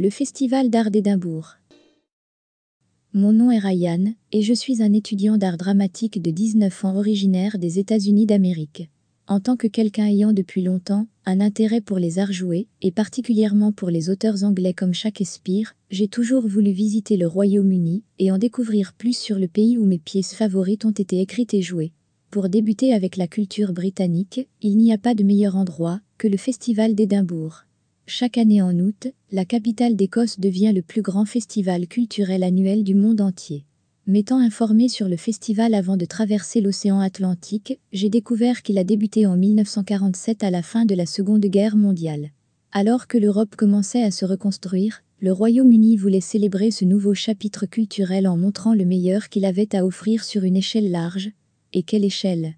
le Festival d'art d'Édimbourg. Mon nom est Ryan, et je suis un étudiant d'art dramatique de 19 ans originaire des États-Unis d'Amérique. En tant que quelqu'un ayant depuis longtemps un intérêt pour les arts joués, et particulièrement pour les auteurs anglais comme Shakespeare, j'ai toujours voulu visiter le Royaume-Uni et en découvrir plus sur le pays où mes pièces favorites ont été écrites et jouées. Pour débuter avec la culture britannique, il n'y a pas de meilleur endroit que le Festival d'Édimbourg. Chaque année en août, la capitale d'Écosse devient le plus grand festival culturel annuel du monde entier. M'étant informé sur le festival avant de traverser l'océan Atlantique, j'ai découvert qu'il a débuté en 1947 à la fin de la Seconde Guerre mondiale. Alors que l'Europe commençait à se reconstruire, le Royaume-Uni voulait célébrer ce nouveau chapitre culturel en montrant le meilleur qu'il avait à offrir sur une échelle large. Et quelle échelle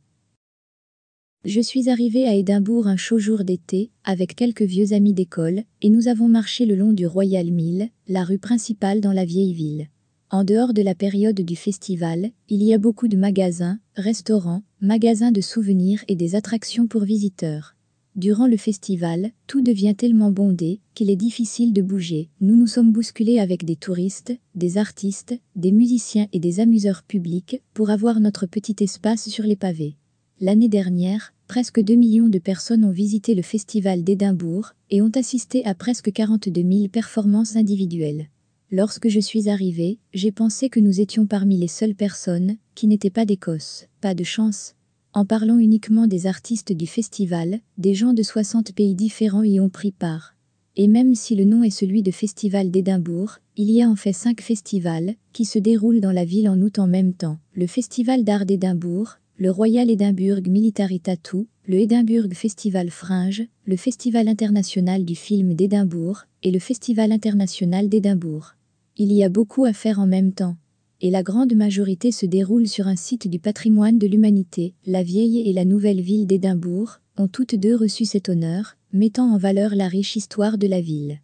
je suis arrivé à Édimbourg un chaud jour d'été, avec quelques vieux amis d'école, et nous avons marché le long du Royal Mill, la rue principale dans la vieille ville. En dehors de la période du festival, il y a beaucoup de magasins, restaurants, magasins de souvenirs et des attractions pour visiteurs. Durant le festival, tout devient tellement bondé qu'il est difficile de bouger. Nous nous sommes bousculés avec des touristes, des artistes, des musiciens et des amuseurs publics pour avoir notre petit espace sur les pavés. L'année dernière, presque 2 millions de personnes ont visité le festival d'Édimbourg et ont assisté à presque 42 000 performances individuelles. Lorsque je suis arrivé, j'ai pensé que nous étions parmi les seules personnes qui n'étaient pas d'Écosse. Pas de chance. En parlant uniquement des artistes du festival, des gens de 60 pays différents y ont pris part. Et même si le nom est celui de Festival d'Édimbourg, il y a en fait cinq festivals qui se déroulent dans la ville en août en même temps. Le Festival d'art d'Édimbourg, le Royal Edinburgh Military Tattoo, le Edinburgh Festival Fringe, le Festival international du film d'Édimbourg et le Festival international d'Édimbourg. Il y a beaucoup à faire en même temps. Et la grande majorité se déroule sur un site du patrimoine de l'humanité. La vieille et la nouvelle ville d'Édimbourg ont toutes deux reçu cet honneur, mettant en valeur la riche histoire de la ville.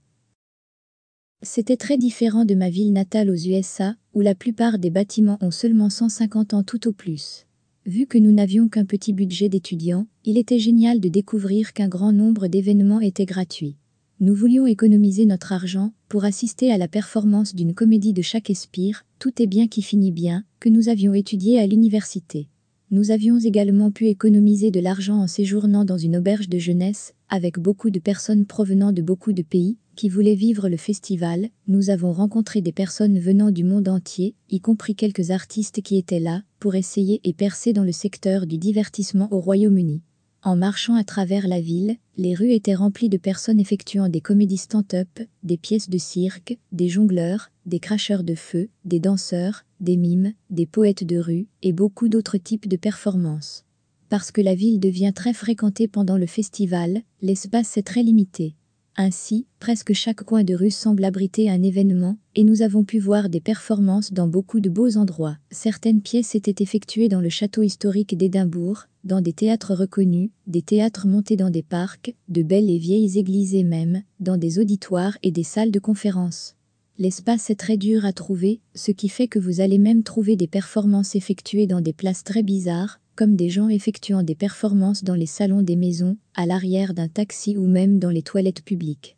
C'était très différent de ma ville natale aux USA, où la plupart des bâtiments ont seulement 150 ans tout au plus. Vu que nous n'avions qu'un petit budget d'étudiants, il était génial de découvrir qu'un grand nombre d'événements étaient gratuits. Nous voulions économiser notre argent pour assister à la performance d'une comédie de chaque Shakespeare, Tout est bien qui finit bien, que nous avions étudié à l'université. Nous avions également pu économiser de l'argent en séjournant dans une auberge de jeunesse, avec beaucoup de personnes provenant de beaucoup de pays, qui voulaient vivre le festival, nous avons rencontré des personnes venant du monde entier, y compris quelques artistes qui étaient là pour essayer et percer dans le secteur du divertissement au Royaume-Uni. En marchant à travers la ville, les rues étaient remplies de personnes effectuant des comédies stand-up, des pièces de cirque, des jongleurs, des cracheurs de feu, des danseurs, des mimes, des poètes de rue et beaucoup d'autres types de performances. Parce que la ville devient très fréquentée pendant le festival, l'espace est très limité. Ainsi, presque chaque coin de rue semble abriter un événement, et nous avons pu voir des performances dans beaucoup de beaux endroits. Certaines pièces étaient effectuées dans le château historique d'Édimbourg, dans des théâtres reconnus, des théâtres montés dans des parcs, de belles et vieilles églises et même, dans des auditoires et des salles de conférences. L'espace est très dur à trouver, ce qui fait que vous allez même trouver des performances effectuées dans des places très bizarres, comme des gens effectuant des performances dans les salons des maisons, à l'arrière d'un taxi ou même dans les toilettes publiques.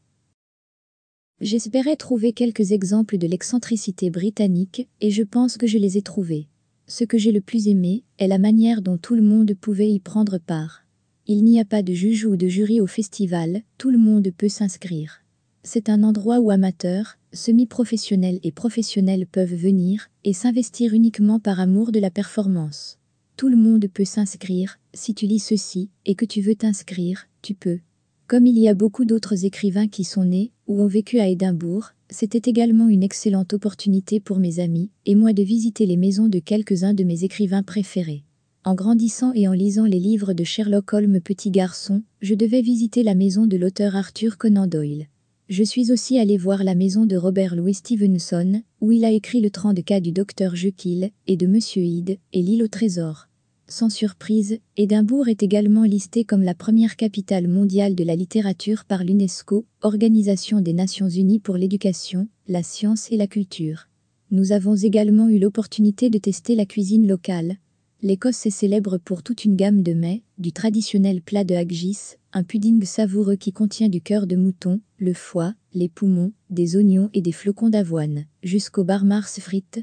J'espérais trouver quelques exemples de l'excentricité britannique, et je pense que je les ai trouvés. Ce que j'ai le plus aimé est la manière dont tout le monde pouvait y prendre part. Il n'y a pas de juge ou de jury au festival, tout le monde peut s'inscrire. C'est un endroit où amateurs, semi-professionnels et professionnels peuvent venir et s'investir uniquement par amour de la performance. Tout le monde peut s'inscrire, si tu lis ceci, et que tu veux t'inscrire, tu peux. Comme il y a beaucoup d'autres écrivains qui sont nés, ou ont vécu à Édimbourg, c'était également une excellente opportunité pour mes amis et moi de visiter les maisons de quelques-uns de mes écrivains préférés. En grandissant et en lisant les livres de Sherlock Holmes petit garçon, je devais visiter la maison de l'auteur Arthur Conan Doyle. Je suis aussi allé voir la maison de Robert Louis Stevenson, où il a écrit Le 30 de cas du docteur Jekyll et de Monsieur Hyde et l'île au trésor. Sans surprise, Édimbourg est également listée comme la première capitale mondiale de la littérature par l'UNESCO, Organisation des Nations Unies pour l'éducation, la science et la culture. Nous avons également eu l'opportunité de tester la cuisine locale. L'Écosse est célèbre pour toute une gamme de mets, du traditionnel plat de haggis, un pudding savoureux qui contient du cœur de mouton, le foie, les poumons, des oignons et des flocons d'avoine, jusqu'au bar mars frites,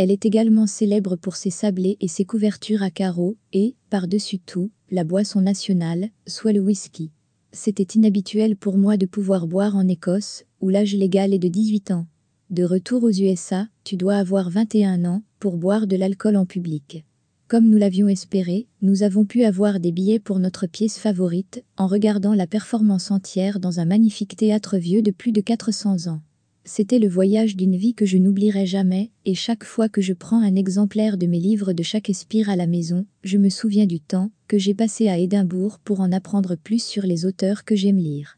elle est également célèbre pour ses sablés et ses couvertures à carreaux et, par-dessus tout, la boisson nationale, soit le whisky. C'était inhabituel pour moi de pouvoir boire en Écosse, où l'âge légal est de 18 ans. De retour aux USA, tu dois avoir 21 ans pour boire de l'alcool en public. Comme nous l'avions espéré, nous avons pu avoir des billets pour notre pièce favorite en regardant la performance entière dans un magnifique théâtre vieux de plus de 400 ans. C'était le voyage d'une vie que je n'oublierai jamais, et chaque fois que je prends un exemplaire de mes livres de chaque espire à la maison, je me souviens du temps que j'ai passé à Édimbourg pour en apprendre plus sur les auteurs que j'aime lire.